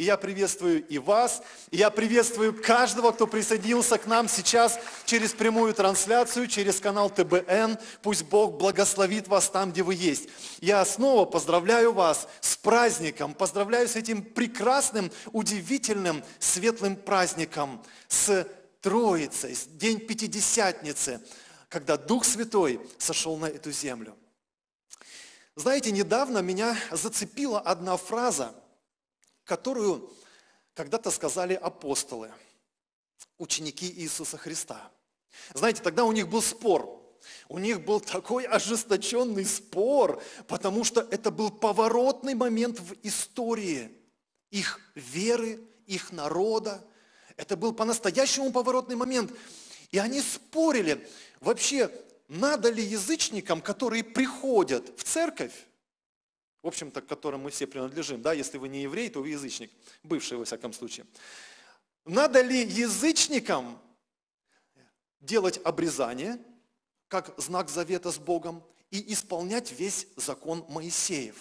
И я приветствую и вас, и я приветствую каждого, кто присоединился к нам сейчас через прямую трансляцию, через канал ТБН. Пусть Бог благословит вас там, где вы есть. Я снова поздравляю вас с праздником, поздравляю с этим прекрасным, удивительным, светлым праздником, с Троицей, с День Пятидесятницы, когда Дух Святой сошел на эту землю. Знаете, недавно меня зацепила одна фраза – которую когда-то сказали апостолы, ученики Иисуса Христа. Знаете, тогда у них был спор. У них был такой ожесточенный спор, потому что это был поворотный момент в истории их веры, их народа. Это был по-настоящему поворотный момент. И они спорили, вообще, надо ли язычникам, которые приходят в церковь, в общем-то, к которым мы все принадлежим, да, если вы не еврей, то вы язычник, бывший во всяком случае. Надо ли язычникам делать обрезание, как знак завета с Богом, и исполнять весь закон Моисеев?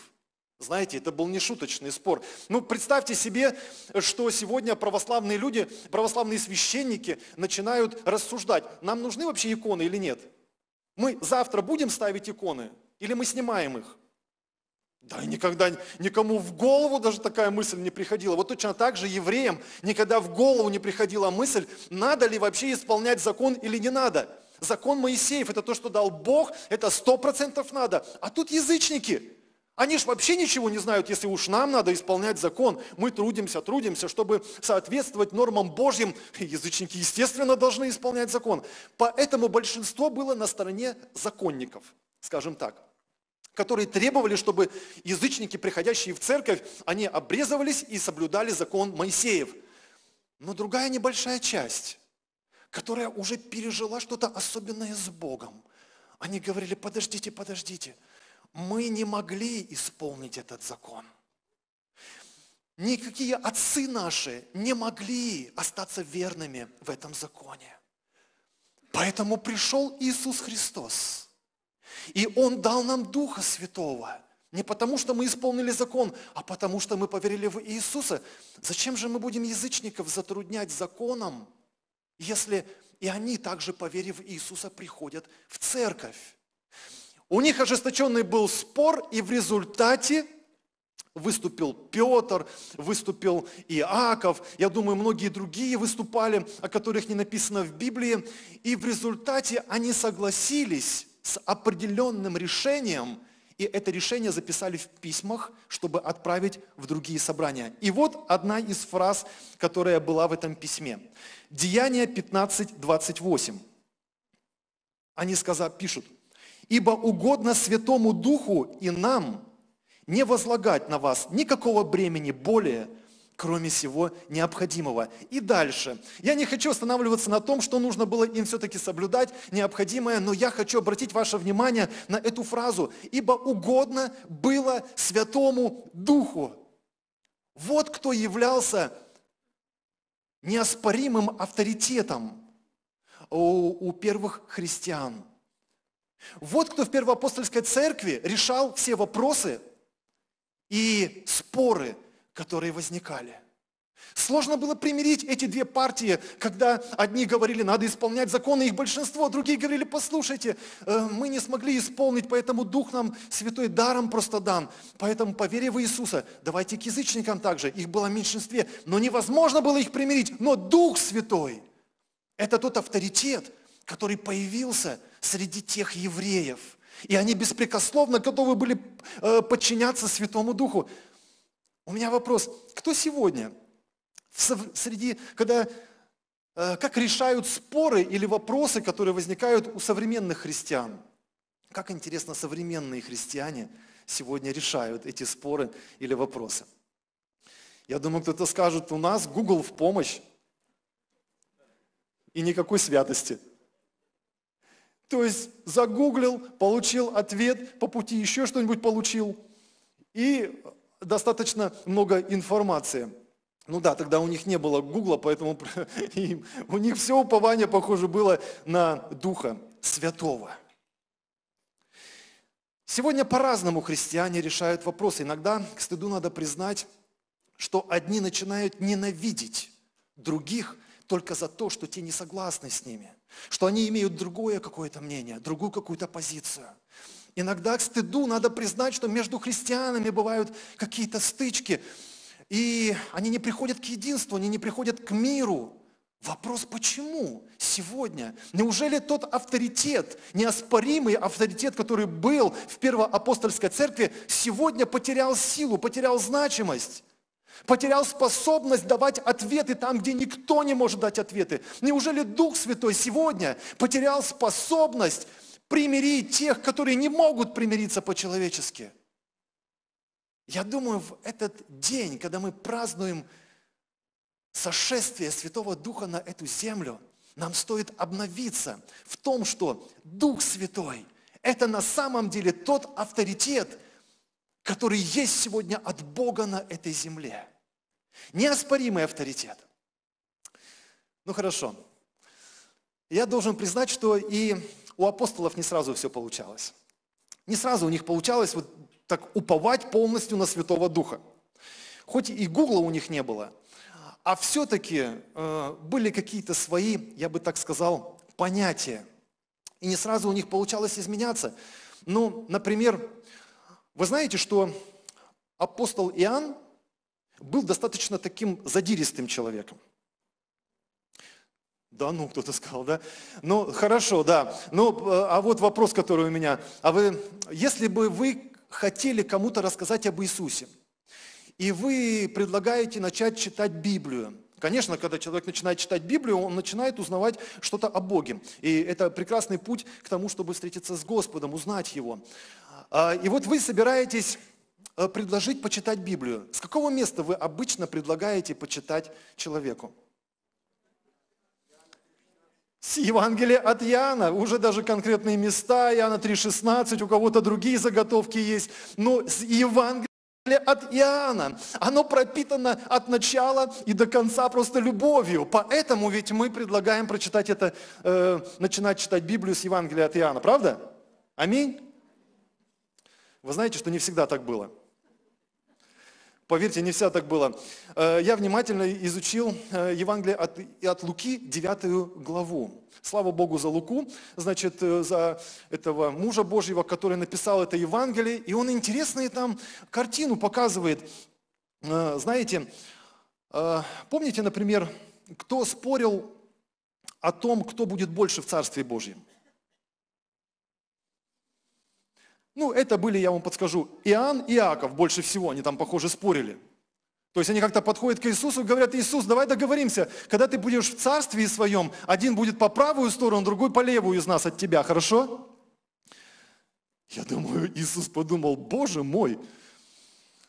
Знаете, это был не шуточный спор. Ну, представьте себе, что сегодня православные люди, православные священники начинают рассуждать, нам нужны вообще иконы или нет? Мы завтра будем ставить иконы или мы снимаем их? Да, и никогда никому в голову даже такая мысль не приходила. Вот точно так же евреям никогда в голову не приходила мысль, надо ли вообще исполнять закон или не надо. Закон Моисеев – это то, что дал Бог, это сто процентов надо. А тут язычники. Они же вообще ничего не знают, если уж нам надо исполнять закон. Мы трудимся, трудимся, чтобы соответствовать нормам Божьим. Язычники, естественно, должны исполнять закон. Поэтому большинство было на стороне законников, скажем так которые требовали, чтобы язычники, приходящие в церковь, они обрезывались и соблюдали закон Моисеев. Но другая небольшая часть, которая уже пережила что-то особенное с Богом, они говорили, подождите, подождите, мы не могли исполнить этот закон. Никакие отцы наши не могли остаться верными в этом законе. Поэтому пришел Иисус Христос – и Он дал нам Духа Святого. Не потому, что мы исполнили закон, а потому, что мы поверили в Иисуса. Зачем же мы будем язычников затруднять законом, если и они также, поверив в Иисуса, приходят в церковь? У них ожесточенный был спор, и в результате Выступил Петр, выступил Иаков, я думаю, многие другие выступали, о которых не написано в Библии. И в результате они согласились с определенным решением, и это решение записали в письмах, чтобы отправить в другие собрания. И вот одна из фраз, которая была в этом письме. Деяние 15, 28. Они сказали, пишут, «Ибо угодно Святому Духу и нам не возлагать на вас никакого бремени более, кроме всего необходимого. И дальше. Я не хочу останавливаться на том, что нужно было им все-таки соблюдать необходимое, но я хочу обратить ваше внимание на эту фразу. «Ибо угодно было Святому Духу». Вот кто являлся неоспоримым авторитетом у, у первых христиан. Вот кто в первоапостольской церкви решал все вопросы и споры – которые возникали. Сложно было примирить эти две партии, когда одни говорили, надо исполнять законы, их большинство, другие говорили, послушайте, э, мы не смогли исполнить, поэтому Дух нам Святой даром просто дан. Поэтому по вере в Иисуса, давайте к язычникам также, их было в меньшинстве, но невозможно было их примирить, но Дух Святой – это тот авторитет, который появился среди тех евреев. И они беспрекословно готовы были э, подчиняться Святому Духу. У меня вопрос, кто сегодня, среди, когда, э, как решают споры или вопросы, которые возникают у современных христиан? Как интересно, современные христиане сегодня решают эти споры или вопросы. Я думаю, кто-то скажет, у нас Google в помощь и никакой святости. То есть загуглил, получил ответ, по пути еще что-нибудь получил и достаточно много информации. Ну да, тогда у них не было Гугла, поэтому у них все упование, похоже, было на Духа Святого. Сегодня по-разному христиане решают вопросы. Иногда, к стыду надо признать, что одни начинают ненавидеть других только за то, что те не согласны с ними, что они имеют другое какое-то мнение, другую какую-то позицию – Иногда к стыду надо признать, что между христианами бывают какие-то стычки, и они не приходят к единству, они не приходят к миру. Вопрос, почему сегодня? Неужели тот авторитет, неоспоримый авторитет, который был в первоапостольской церкви, сегодня потерял силу, потерял значимость? Потерял способность давать ответы там, где никто не может дать ответы. Неужели Дух Святой сегодня потерял способность примирить тех, которые не могут примириться по-человечески. Я думаю, в этот день, когда мы празднуем сошествие Святого Духа на эту землю, нам стоит обновиться в том, что Дух Святой – это на самом деле тот авторитет, который есть сегодня от Бога на этой земле. Неоспоримый авторитет. Ну хорошо. Я должен признать, что и у апостолов не сразу все получалось. Не сразу у них получалось вот так уповать полностью на Святого Духа. Хоть и Гугла у них не было, а все-таки э, были какие-то свои, я бы так сказал, понятия. И не сразу у них получалось изменяться. Ну, например, вы знаете, что апостол Иоанн был достаточно таким задиристым человеком. Да ну, кто-то сказал, да? Ну, хорошо, да. Ну, э, а вот вопрос, который у меня. А вы, если бы вы хотели кому-то рассказать об Иисусе, и вы предлагаете начать читать Библию, Конечно, когда человек начинает читать Библию, он начинает узнавать что-то о Боге. И это прекрасный путь к тому, чтобы встретиться с Господом, узнать Его. А, и вот вы собираетесь э, предложить почитать Библию. С какого места вы обычно предлагаете почитать человеку? С Евангелия от Иоанна, уже даже конкретные места, Иоанна 3,16, у кого-то другие заготовки есть, но с Евангелия от Иоанна. Оно пропитано от начала и до конца просто любовью. Поэтому ведь мы предлагаем прочитать это, э, начинать читать Библию с Евангелия от Иоанна, правда? Аминь. Вы знаете, что не всегда так было. Поверьте, не всегда так было. Э, я внимательно изучил э, Евангелие от, от Луки, 9 главу. Слава Богу за Луку, значит, э, за этого мужа Божьего, который написал это Евангелие. И он интересную там картину показывает. Знаете, помните, например, кто спорил о том, кто будет больше в Царстве Божьем? Ну, это были, я вам подскажу, Иоанн и Иаков больше всего, они там, похоже, спорили. То есть они как-то подходят к Иисусу и говорят, Иисус, давай договоримся, когда ты будешь в царстве своем, один будет по правую сторону, другой по левую из нас от тебя, хорошо? Я думаю, Иисус подумал, Боже мой,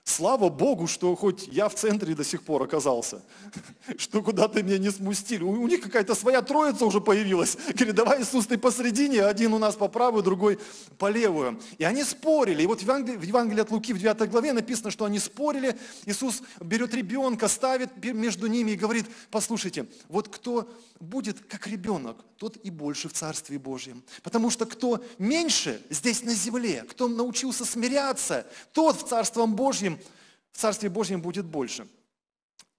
Слава Богу, что хоть я в центре до сих пор оказался, что куда-то меня не смустили. У, них какая-то своя троица уже появилась. Говорит, давай Иисус ты посередине, один у нас по правую, другой по левую. И они спорили. И вот в Евангелии, в Евангелии от Луки в 9 главе написано, что они спорили. Иисус берет ребенка, ставит между ними и говорит, послушайте, вот кто будет как ребенок, тот и больше в Царстве Божьем. Потому что кто меньше здесь на земле, кто научился смиряться, тот в Царством Божьем в Царстве Божьем будет больше.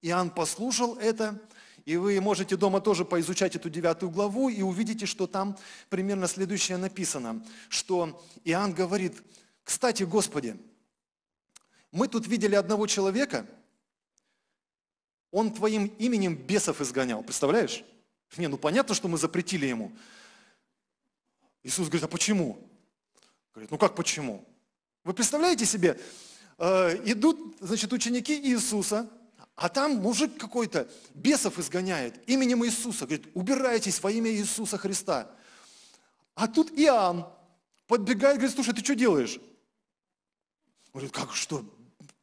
Иоанн послушал это, и вы можете дома тоже поизучать эту девятую главу и увидите, что там примерно следующее написано, что Иоанн говорит, кстати, Господи, мы тут видели одного человека, он твоим именем бесов изгонял, представляешь? Не, ну понятно, что мы запретили ему. Иисус говорит, а почему? Говорит, ну как почему? Вы представляете себе, Э, идут, значит, ученики Иисуса, а там мужик какой-то бесов изгоняет именем Иисуса. Говорит, убирайтесь во имя Иисуса Христа. А тут Иоанн подбегает, говорит, слушай, ты что делаешь? Он говорит, как что?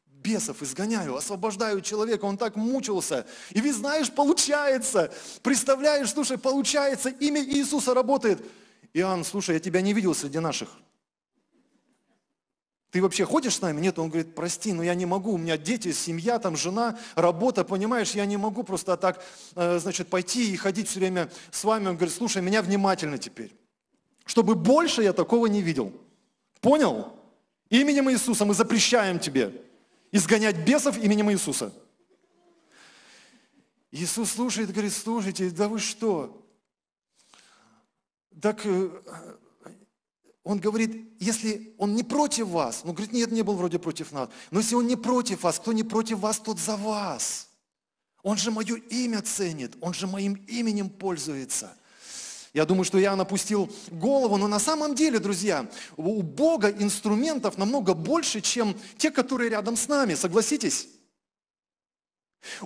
Бесов изгоняю, освобождаю человека, он так мучился. И ведь знаешь, получается. Представляешь, слушай, получается, имя Иисуса работает. Иоанн, слушай, я тебя не видел среди наших. Ты вообще ходишь с нами? Нет, он говорит, прости, но я не могу, у меня дети, семья, там жена, работа, понимаешь, я не могу просто так, э, значит, пойти и ходить все время с вами. Он говорит, слушай, меня внимательно теперь, чтобы больше я такого не видел. Понял? Именем Иисуса мы запрещаем тебе изгонять бесов именем Иисуса. Иисус слушает, говорит, слушайте, да вы что? Так э, он говорит, если он не против вас, ну, говорит, нет, не был вроде против нас, но если он не против вас, кто не против вас, тот за вас. Он же мое имя ценит, он же моим именем пользуется. Я думаю, что я напустил голову, но на самом деле, друзья, у Бога инструментов намного больше, чем те, которые рядом с нами, согласитесь?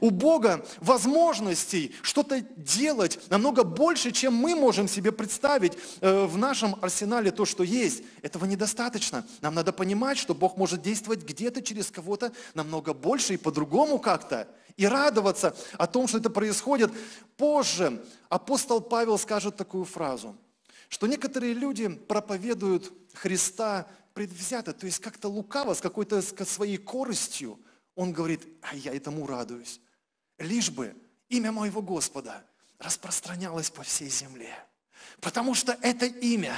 У Бога возможностей что-то делать намного больше, чем мы можем себе представить э, в нашем арсенале то, что есть. Этого недостаточно. Нам надо понимать, что Бог может действовать где-то через кого-то намного больше и по-другому как-то. И радоваться о том, что это происходит. Позже апостол Павел скажет такую фразу, что некоторые люди проповедуют Христа предвзято, то есть как-то лукаво, с какой-то своей корыстью – он говорит, а я этому радуюсь, лишь бы имя моего Господа распространялось по всей земле. Потому что это имя,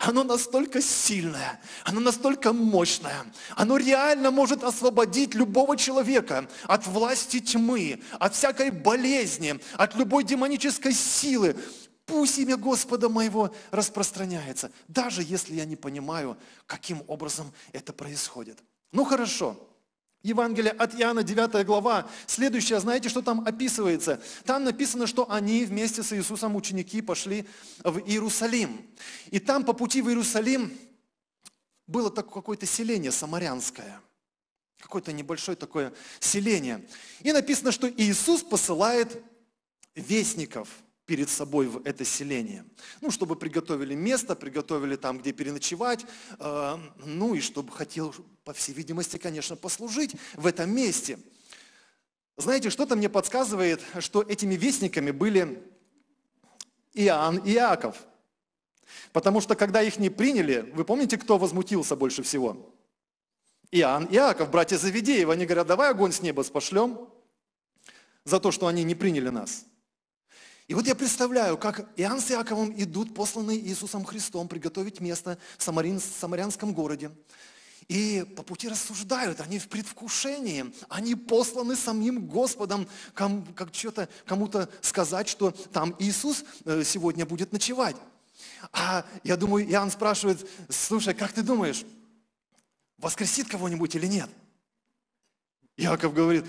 оно настолько сильное, оно настолько мощное, оно реально может освободить любого человека от власти тьмы, от всякой болезни, от любой демонической силы. Пусть имя Господа моего распространяется, даже если я не понимаю, каким образом это происходит. Ну хорошо, Евангелие от Иоанна 9 глава. Следующее, знаете, что там описывается? Там написано, что они вместе с Иисусом ученики пошли в Иерусалим. И там по пути в Иерусалим было такое какое-то селение самарянское. Какое-то небольшое такое селение. И написано, что Иисус посылает вестников – перед собой в это селение. Ну, чтобы приготовили место, приготовили там, где переночевать, э, ну и чтобы хотел, по всей видимости, конечно, послужить в этом месте. Знаете, что-то мне подсказывает, что этими вестниками были Иоанн и Иаков. Потому что, когда их не приняли, вы помните, кто возмутился больше всего? Иоанн и Иаков, братья Завидеева, они говорят, давай огонь с неба спошлем за то, что они не приняли нас. И вот я представляю, как Иоанн с Иаковом идут, посланные Иисусом Христом, приготовить место в самарянском городе. И по пути рассуждают, они в предвкушении, они посланы самим Господом, ком, как что-то, кому-то сказать, что там Иисус э, сегодня будет ночевать. А я думаю, Иоанн спрашивает, слушай, как ты думаешь, воскресит кого-нибудь или нет? Иаков говорит,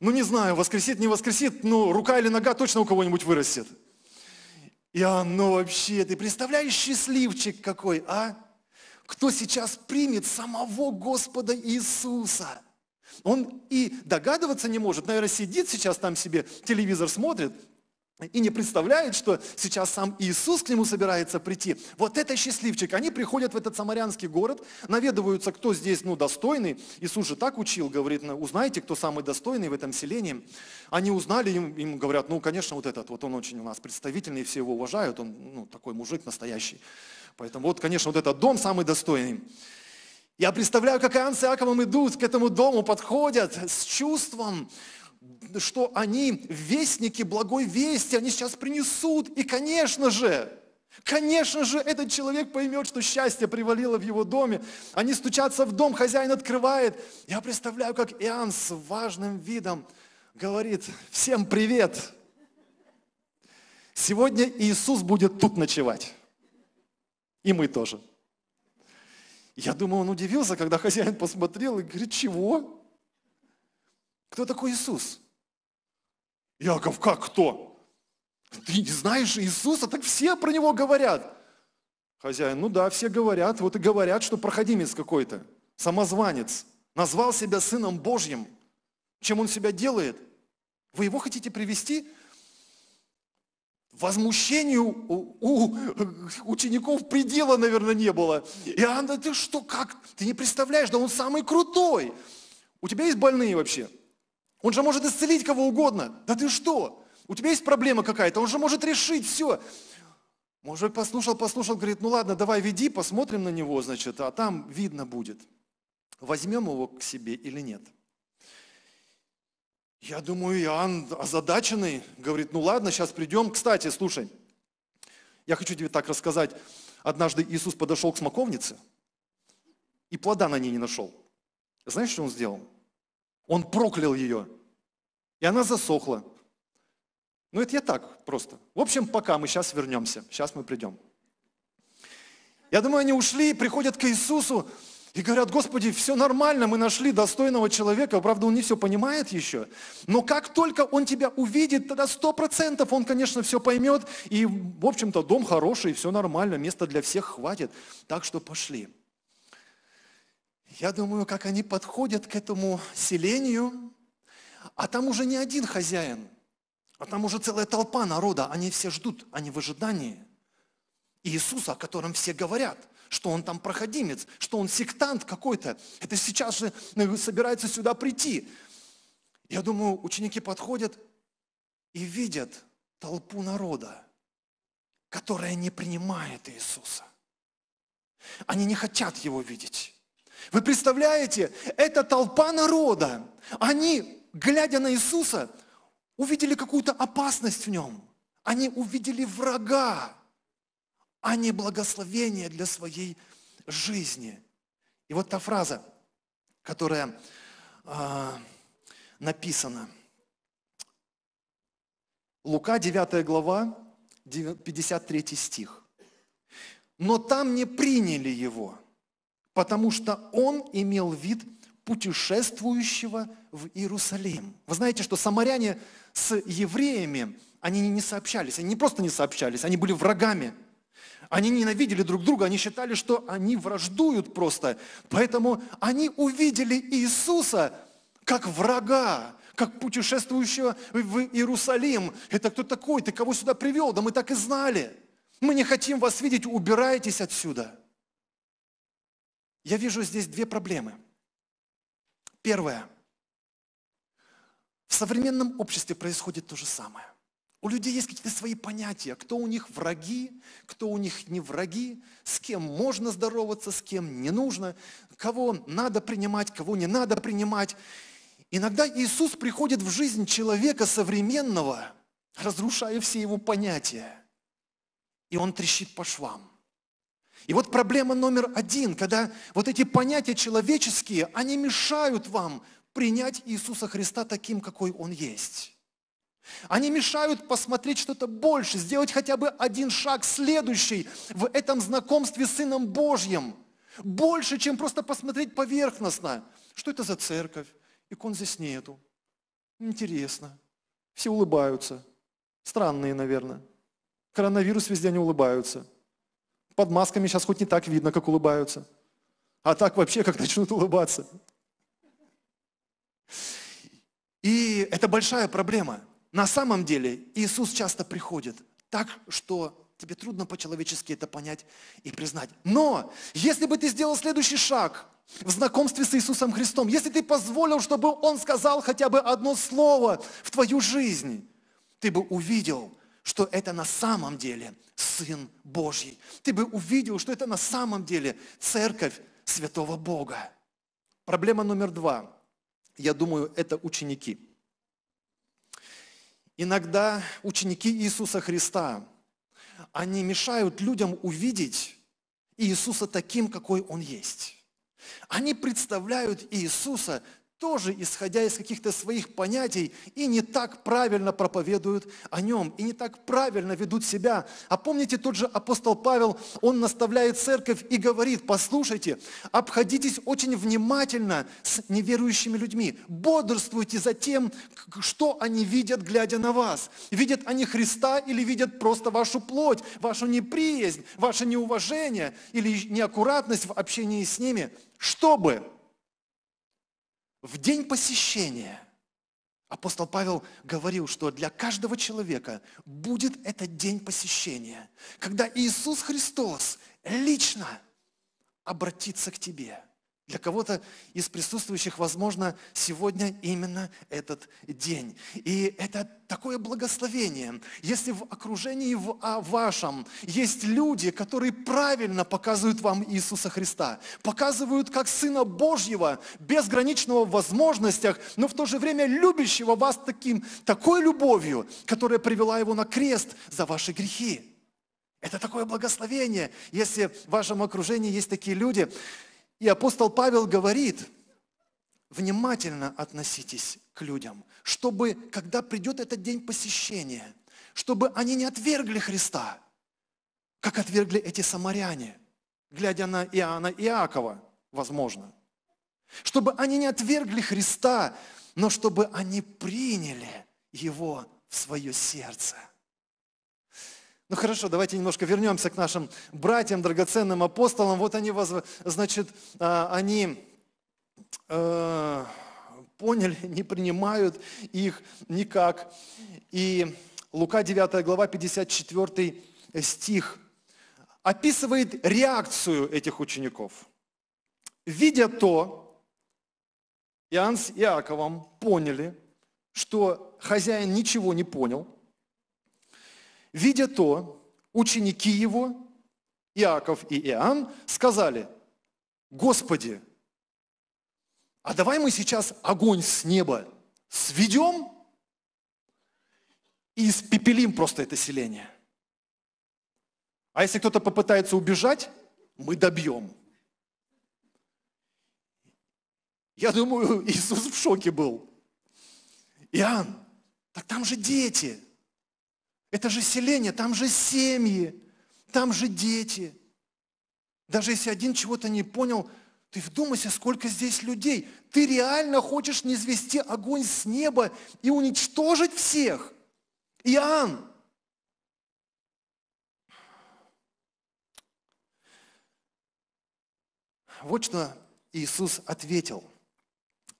ну не знаю, воскресит, не воскресит, но ну, рука или нога точно у кого-нибудь вырастет. И оно вообще, ты представляешь, счастливчик какой, а? Кто сейчас примет самого Господа Иисуса? Он и догадываться не может, наверное, сидит сейчас там себе, телевизор смотрит, и не представляет, что сейчас сам Иисус к нему собирается прийти. Вот это счастливчик. Они приходят в этот самарянский город, наведываются, кто здесь ну, достойный. Иисус же так учил, говорит, «Ну, узнайте, кто самый достойный в этом селении. Они узнали, им, им говорят, ну, конечно, вот этот, вот он очень у нас представительный, все его уважают, он ну, такой мужик настоящий. Поэтому вот, конечно, вот этот дом самый достойный. Я представляю, как Иоанн с Иаковом идут к этому дому, подходят с чувством, что они вестники благой вести, они сейчас принесут. И, конечно же, Конечно же, этот человек поймет, что счастье привалило в его доме. Они стучатся в дом, хозяин открывает. Я представляю, как Иоанн с важным видом говорит, всем привет. Сегодня Иисус будет тут ночевать. И мы тоже. Я думаю, он удивился, когда хозяин посмотрел и говорит, чего? Кто такой Иисус? Яков, как кто? Ты не знаешь Иисуса, так все про него говорят. Хозяин, ну да, все говорят, вот и говорят, что проходимец какой-то, самозванец, назвал себя Сыном Божьим. Чем он себя делает? Вы его хотите привести? Возмущению у, учеников предела, наверное, не было. Иоанн, да ты что, как? Ты не представляешь, да он самый крутой. У тебя есть больные вообще? Он же может исцелить кого угодно. Да ты что? У тебя есть проблема какая-то, он же может решить все. Мужик послушал, послушал, говорит, ну ладно, давай веди, посмотрим на него, значит, а там видно будет, возьмем его к себе или нет. Я думаю, Иоанн озадаченный, говорит, ну ладно, сейчас придем. Кстати, слушай, я хочу тебе так рассказать. Однажды Иисус подошел к смоковнице, и плода на ней не нашел. Знаешь, что он сделал? Он проклял ее. И она засохла. Ну это я так просто. В общем, пока мы сейчас вернемся, сейчас мы придем. Я думаю, они ушли, приходят к Иисусу и говорят, Господи, все нормально, мы нашли достойного человека, правда, он не все понимает еще, но как только он тебя увидит, тогда сто процентов он, конечно, все поймет, и, в общем-то, дом хороший, все нормально, места для всех хватит, так что пошли. Я думаю, как они подходят к этому селению, а там уже не один хозяин, а там уже целая толпа народа. Они все ждут, они в ожидании. Иисуса, о котором все говорят, что он там проходимец, что он сектант какой-то. Это сейчас же э, собирается сюда прийти. Я думаю, ученики подходят и видят толпу народа, которая не принимает Иисуса. Они не хотят его видеть. Вы представляете, это толпа народа. Они глядя на Иисуса, увидели какую-то опасность в нем. Они увидели врага, а не благословение для своей жизни. И вот та фраза, которая э, написана. Лука 9 глава, 53 стих. Но там не приняли его, потому что он имел вид путешествующего в Иерусалим. Вы знаете, что самаряне с евреями, они не сообщались, они не просто не сообщались, они были врагами. Они ненавидели друг друга, они считали, что они враждуют просто. Поэтому они увидели Иисуса как врага, как путешествующего в Иерусалим. Это кто такой? Ты кого сюда привел? Да мы так и знали. Мы не хотим вас видеть, убирайтесь отсюда. Я вижу здесь две проблемы – Первое. В современном обществе происходит то же самое. У людей есть какие-то свои понятия, кто у них враги, кто у них не враги, с кем можно здороваться, с кем не нужно, кого надо принимать, кого не надо принимать. Иногда Иисус приходит в жизнь человека современного, разрушая все его понятия, и он трещит по швам – и вот проблема номер один, когда вот эти понятия человеческие, они мешают вам принять Иисуса Христа таким, какой Он есть. Они мешают посмотреть что-то больше, сделать хотя бы один шаг следующий в этом знакомстве с Сыном Божьим. Больше, чем просто посмотреть поверхностно. Что это за церковь? Икон здесь нету. Интересно. Все улыбаются. Странные, наверное. Коронавирус везде не улыбаются. Под масками сейчас хоть не так видно, как улыбаются. А так вообще, как начнут улыбаться. И это большая проблема. На самом деле Иисус часто приходит так, что тебе трудно по-человечески это понять и признать. Но если бы ты сделал следующий шаг в знакомстве с Иисусом Христом, если ты позволил, чтобы Он сказал хотя бы одно слово в твою жизнь, ты бы увидел, что это на самом деле Сын Божий. Ты бы увидел, что это на самом деле церковь Святого Бога. Проблема номер два. Я думаю, это ученики. Иногда ученики Иисуса Христа, они мешают людям увидеть Иисуса таким, какой Он есть. Они представляют Иисуса тоже, исходя из каких-то своих понятий, и не так правильно проповедуют о нем, и не так правильно ведут себя. А помните, тот же апостол Павел, он наставляет церковь и говорит, послушайте, обходитесь очень внимательно с неверующими людьми, бодрствуйте за тем, что они видят, глядя на вас. Видят они Христа или видят просто вашу плоть, вашу неприязнь, ваше неуважение или неаккуратность в общении с ними, чтобы в день посещения апостол Павел говорил, что для каждого человека будет этот день посещения, когда Иисус Христос лично обратится к тебе – для кого-то из присутствующих, возможно, сегодня именно этот день. И это такое благословение. Если в окружении в, а, вашем есть люди, которые правильно показывают вам Иисуса Христа, показывают как Сына Божьего, безграничного в возможностях, но в то же время любящего вас таким, такой любовью, которая привела Его на крест за ваши грехи. Это такое благословение, если в вашем окружении есть такие люди. И апостол Павел говорит, внимательно относитесь к людям, чтобы, когда придет этот день посещения, чтобы они не отвергли Христа, как отвергли эти самаряне, глядя на Иоанна и Иакова, возможно. Чтобы они не отвергли Христа, но чтобы они приняли Его в свое сердце – ну хорошо, давайте немножко вернемся к нашим братьям, драгоценным апостолам. Вот они, значит, а, они э, поняли, не принимают их никак. И Лука 9 глава 54 стих описывает реакцию этих учеников. Видя то, Иоанн с Иаковом поняли, что хозяин ничего не понял – Видя то, ученики его, Иаков и Иоанн, сказали, «Господи, а давай мы сейчас огонь с неба сведем и испепелим просто это селение. А если кто-то попытается убежать, мы добьем». Я думаю, Иисус в шоке был. Иоанн, так там же дети – это же селение, там же семьи, там же дети. Даже если один чего-то не понял, ты вдумайся, сколько здесь людей. Ты реально хочешь низвести огонь с неба и уничтожить всех. Иоанн, Вот что Иисус ответил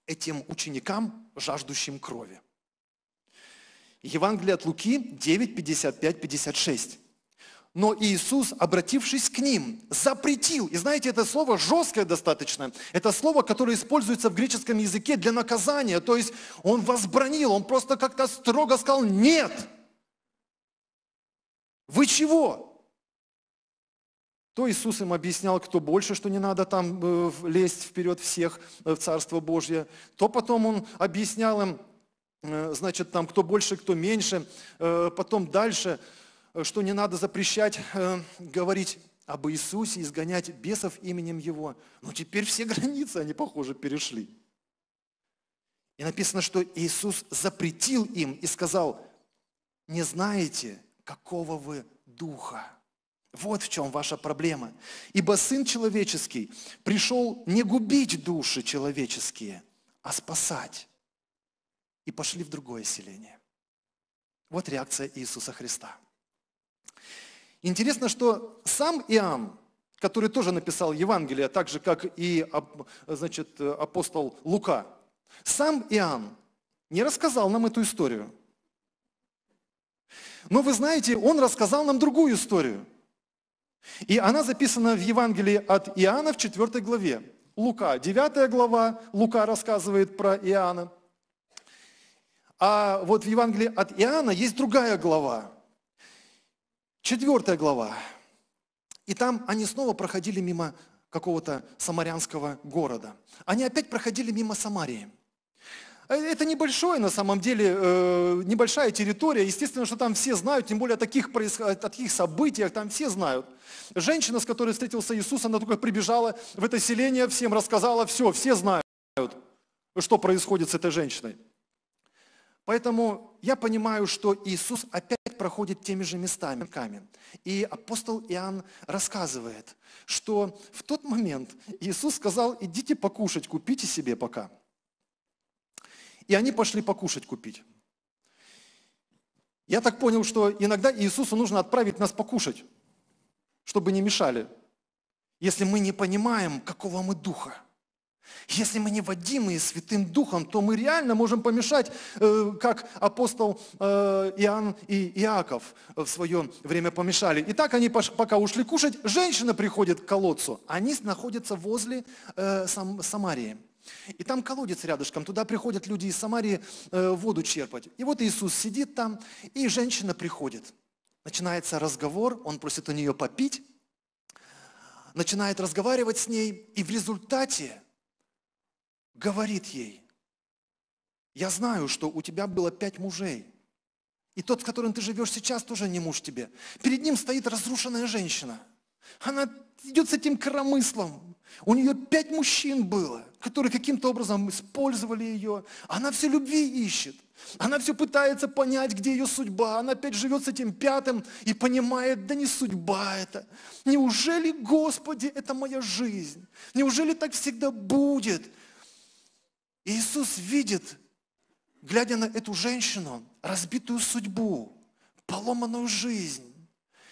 этим ученикам, жаждущим крови. Евангелие от Луки 9, 55, 56. Но Иисус, обратившись к ним, запретил. И знаете, это слово жесткое достаточно. Это слово, которое используется в греческом языке для наказания. То есть он возбранил, он просто как-то строго сказал «нет». Вы чего? То Иисус им объяснял, кто больше, что не надо там э, лезть вперед всех э, в Царство Божье. То потом он объяснял им, Э, значит, там кто больше, кто меньше. Э, потом дальше, э, что не надо запрещать говорить об Иисусе, изгонять бесов именем Его. Но теперь все границы, они, похоже, перешли. И написано, что Иисус запретил им и сказал, не знаете, какого вы духа. Вот в чем ваша проблема. Ибо Сын Человеческий пришел не губить души человеческие, а спасать и пошли в другое селение. Вот реакция Иисуса Христа. Интересно, что сам Иоанн, который тоже написал Евангелие, так же, как и значит, апостол Лука, сам Иоанн не рассказал нам эту историю. Но вы знаете, он рассказал нам другую историю. И она записана в Евангелии от Иоанна в 4 главе. Лука, 9 глава, Лука рассказывает про Иоанна. А вот в Евангелии от Иоанна есть другая глава, четвертая глава. И там они снова проходили мимо какого-то самарянского города. Они опять проходили мимо Самарии. Это небольшое, на самом деле, э, небольшая территория. Естественно, что там все знают, тем более о таких, о таких событиях там все знают. Женщина, с которой встретился Иисус, она только прибежала в это селение, всем рассказала все, все знают, что происходит с этой женщиной. Поэтому я понимаю, что Иисус опять проходит теми же местами. И апостол Иоанн рассказывает, что в тот момент Иисус сказал, идите покушать, купите себе пока. И они пошли покушать купить. Я так понял, что иногда Иисусу нужно отправить нас покушать, чтобы не мешали, если мы не понимаем, какого мы духа. Если мы не водимые Святым Духом, то мы реально можем помешать, э, как апостол э, Иоанн и Иаков в свое время помешали. И так они пока ушли кушать, женщина приходит к колодцу, они находятся возле э, Самарии. И там колодец рядышком, туда приходят люди из Самарии воду черпать. И вот Иисус сидит там, и женщина приходит. Начинается разговор, он просит у нее попить, начинает разговаривать с ней, и в результате – говорит ей, я знаю, что у тебя было пять мужей, и тот, с которым ты живешь сейчас, тоже не муж тебе. Перед ним стоит разрушенная женщина. Она идет с этим коромыслом. У нее пять мужчин было, которые каким-то образом использовали ее. Она все любви ищет. Она все пытается понять, где ее судьба. Она опять живет с этим пятым и понимает, да не судьба это. Неужели, Господи, это моя жизнь? Неужели так всегда будет? И Иисус видит, глядя на эту женщину, разбитую судьбу, поломанную жизнь.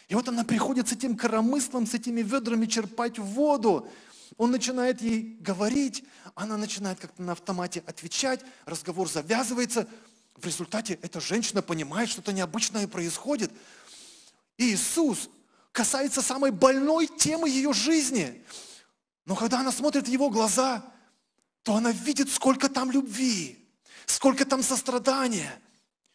И вот она приходит с этим коромыслом, с этими ведрами черпать воду. Он начинает ей говорить, она начинает как-то на автомате отвечать, разговор завязывается. В результате эта женщина понимает, что-то необычное происходит. И Иисус касается самой больной темы ее жизни. Но когда она смотрит в его глаза, то она видит, сколько там любви, сколько там сострадания.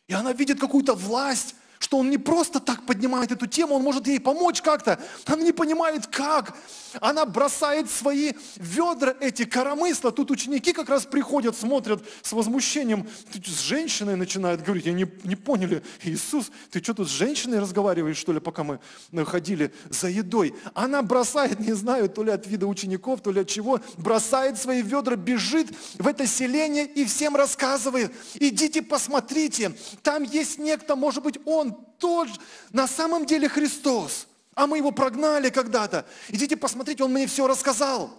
И она видит какую-то власть, что он не просто так поднимает эту тему, он может ей помочь как-то. Она не понимает, как. Она бросает свои ведра эти, коромысла. Тут ученики как раз приходят, смотрят с возмущением. С женщиной начинает говорить. я не, не поняли, Иисус, ты что тут с женщиной разговариваешь, что ли, пока мы ходили за едой? Она бросает, не знаю, то ли от вида учеников, то ли от чего, бросает свои ведра, бежит в это селение и всем рассказывает. Идите, посмотрите, там есть некто, может быть, он тот же, на самом деле Христос. А мы его прогнали когда-то. Идите посмотрите, он мне все рассказал.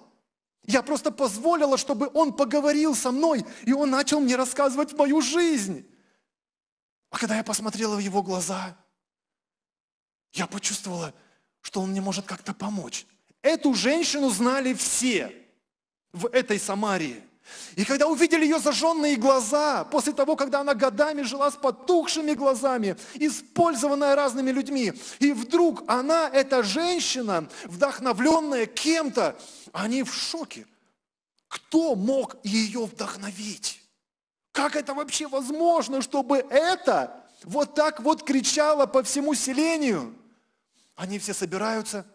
Я просто позволила, чтобы он поговорил со мной, и он начал мне рассказывать мою жизнь. А когда я посмотрела в его глаза, я почувствовала, что он мне может как-то помочь. Эту женщину знали все в этой Самарии. И когда увидели ее зажженные глаза, после того, когда она годами жила с потухшими глазами, использованная разными людьми, и вдруг она, эта женщина, вдохновленная кем-то, они в шоке. Кто мог ее вдохновить? Как это вообще возможно, чтобы это вот так вот кричало по всему селению? Они все собираются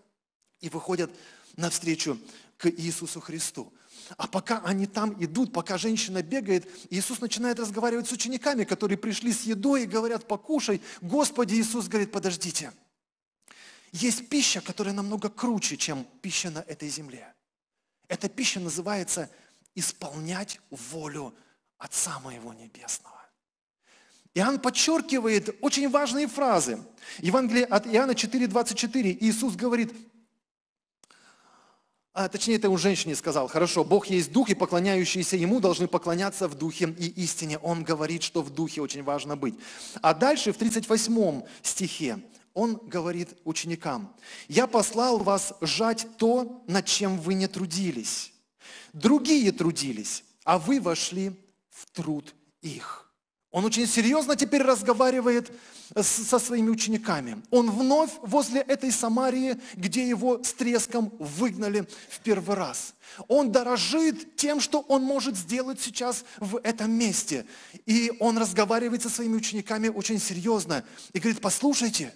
и выходят навстречу к Иисусу Христу. А пока они там идут, пока женщина бегает, Иисус начинает разговаривать с учениками, которые пришли с едой и говорят, покушай. Господи, Иисус говорит, подождите. Есть пища, которая намного круче, чем пища на этой земле. Эта пища называется исполнять волю Отца моего Небесного. Иоанн подчеркивает очень важные фразы. Евангелие от Иоанна 4,24. Иисус говорит, а, точнее, это у женщине сказал, хорошо, Бог есть Дух, и поклоняющиеся Ему должны поклоняться в Духе и истине. Он говорит, что в Духе очень важно быть. А дальше в 38 стихе он говорит ученикам, «Я послал вас жать то, над чем вы не трудились. Другие трудились, а вы вошли в труд их». Он очень серьезно теперь разговаривает со своими учениками. Он вновь возле этой Самарии, где его с треском выгнали в первый раз. Он дорожит тем, что он может сделать сейчас в этом месте. И он разговаривает со своими учениками очень серьезно и говорит, послушайте,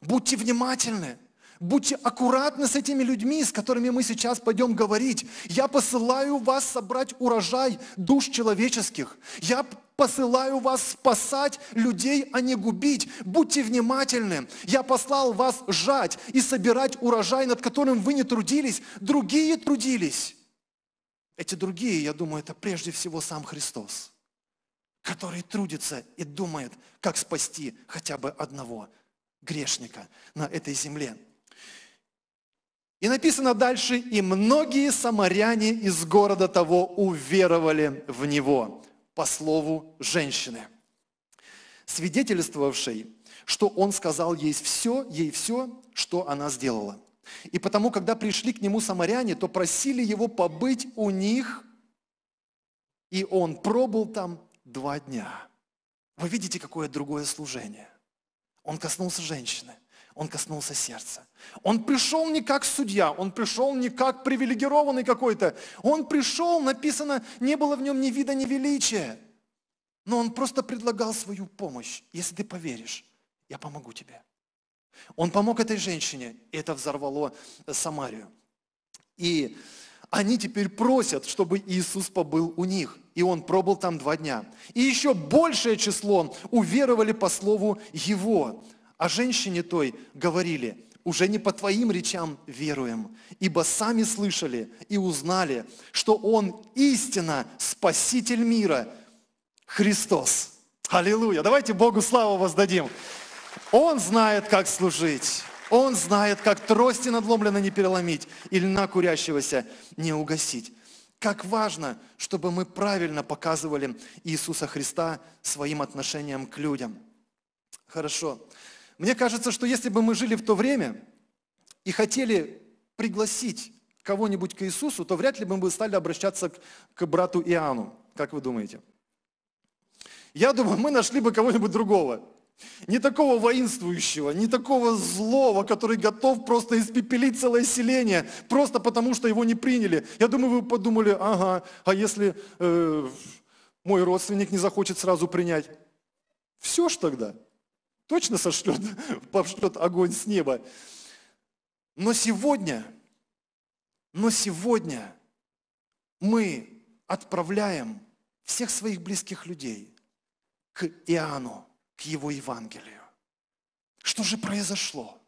будьте внимательны – Будьте аккуратны с этими людьми, с которыми мы сейчас пойдем говорить. Я посылаю вас собрать урожай душ человеческих. Я посылаю вас спасать людей, а не губить. Будьте внимательны. Я послал вас жать и собирать урожай, над которым вы не трудились. Другие трудились. Эти другие, я думаю, это прежде всего сам Христос, который трудится и думает, как спасти хотя бы одного грешника на этой земле. И написано дальше, и многие самаряне из города того уверовали в него, по слову женщины, свидетельствовавшей, что он сказал ей все, ей все, что она сделала. И потому, когда пришли к нему самаряне, то просили его побыть у них, и он пробыл там два дня. Вы видите, какое другое служение. Он коснулся женщины. Он коснулся сердца. Он пришел не как судья, он пришел не как привилегированный какой-то. Он пришел, написано, не было в нем ни вида, ни величия. Но он просто предлагал свою помощь. Если ты поверишь, я помогу тебе. Он помог этой женщине, и это взорвало э, Самарию. И они теперь просят, чтобы Иисус побыл у них. И он пробыл там два дня. И еще большее число уверовали по слову Его о женщине той говорили, уже не по твоим речам веруем, ибо сами слышали и узнали, что Он истинно Спаситель мира, Христос. Аллилуйя! Давайте Богу славу воздадим. Он знает, как служить. Он знает, как трости надломленно не переломить и льна курящегося не угасить. Как важно, чтобы мы правильно показывали Иисуса Христа своим отношением к людям. Хорошо. Мне кажется, что если бы мы жили в то время и хотели пригласить кого-нибудь к Иисусу, то вряд ли бы мы стали обращаться к, к брату Иоанну. Как вы думаете? Я думаю, мы нашли бы кого-нибудь другого. Не такого воинствующего, не такого злого, который готов просто испепелить целое селение, просто потому что его не приняли. Я думаю, вы подумали, ага, а если э, мой родственник не захочет сразу принять? Все ж тогда точно сошлет, пошлет огонь с неба. Но сегодня, но сегодня мы отправляем всех своих близких людей к Иоанну, к его Евангелию. Что же произошло?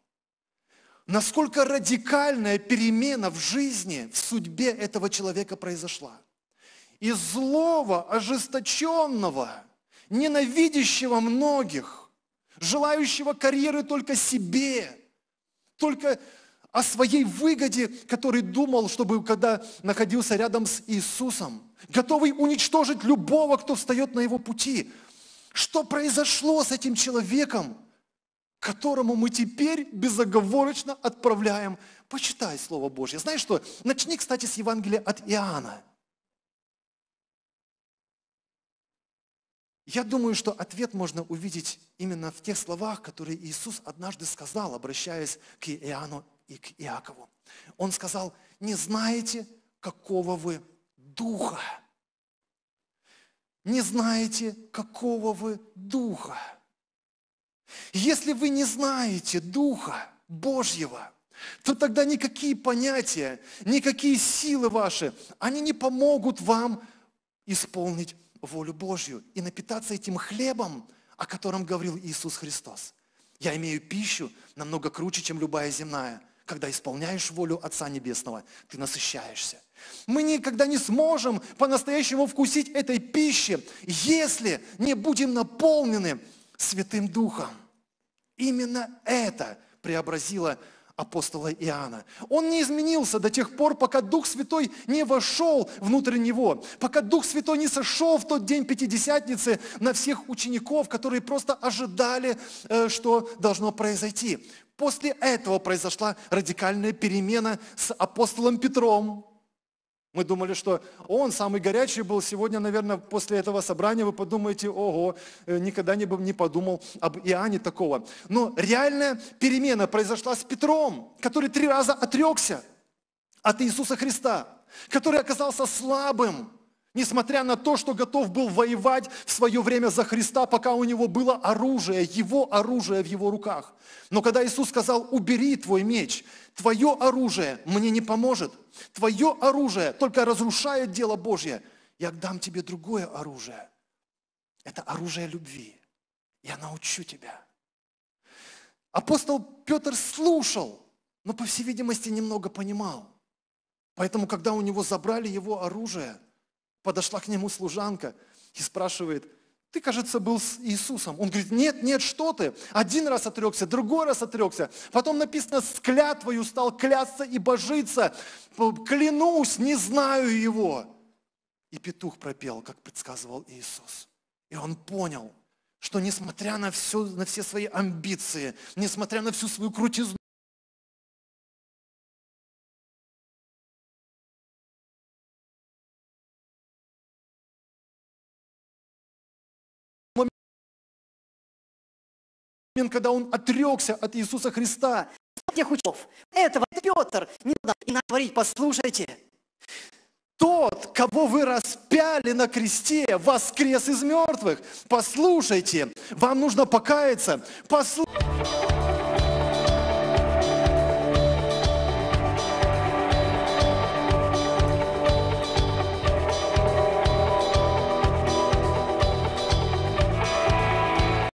Насколько радикальная перемена в жизни, в судьбе этого человека произошла? Из злого, ожесточенного, ненавидящего многих – желающего карьеры только себе, только о своей выгоде, который думал, чтобы когда находился рядом с Иисусом, готовый уничтожить любого, кто встает на его пути. Что произошло с этим человеком, которому мы теперь безоговорочно отправляем? Почитай Слово Божье. Знаешь что? Начни, кстати, с Евангелия от Иоанна. Я думаю, что ответ можно увидеть именно в тех словах, которые Иисус однажды сказал, обращаясь к Иоанну и к Иакову. Он сказал, не знаете, какого вы духа. Не знаете, какого вы духа. Если вы не знаете Духа Божьего, то тогда никакие понятия, никакие силы ваши, они не помогут вам исполнить волю Божью и напитаться этим хлебом, о котором говорил Иисус Христос. Я имею пищу намного круче, чем любая земная. Когда исполняешь волю Отца Небесного, ты насыщаешься. Мы никогда не сможем по-настоящему вкусить этой пищи, если не будем наполнены Святым Духом. Именно это преобразило апостола Иоанна. Он не изменился до тех пор, пока Дух Святой не вошел внутрь него, пока Дух Святой не сошел в тот день Пятидесятницы на всех учеников, которые просто ожидали, э, что должно произойти. После этого произошла радикальная перемена с апостолом Петром, мы думали, что он самый горячий был. Сегодня, наверное, после этого собрания вы подумаете, ого, э, никогда не бы не подумал об Иоанне такого. Но реальная перемена произошла с Петром, который три раза отрекся от Иисуса Христа, который оказался слабым, несмотря на то, что готов был воевать в свое время за Христа, пока у него было оружие, его оружие в его руках. Но когда Иисус сказал, убери твой меч, Твое оружие мне не поможет. Твое оружие только разрушает дело Божье. Я дам тебе другое оружие. Это оружие любви. Я научу тебя. Апостол Петр слушал, но, по всей видимости, немного понимал. Поэтому, когда у него забрали его оружие, подошла к нему служанка и спрашивает – ты, кажется, был с Иисусом. Он говорит, нет, нет, что ты? Один раз отрекся, другой раз отрекся. Потом написано, с клятвою стал клясться и божиться. Клянусь, не знаю его. И петух пропел, как предсказывал Иисус. И он понял, что несмотря на, все, на все свои амбиции, несмотря на всю свою крутизну, момент, когда он отрекся от Иисуса Христа, тех учеников, этого Петр, не надо и говорить, послушайте, тот, кого вы распяли на кресте, воскрес из мертвых. Послушайте, вам нужно покаяться. Послушайте.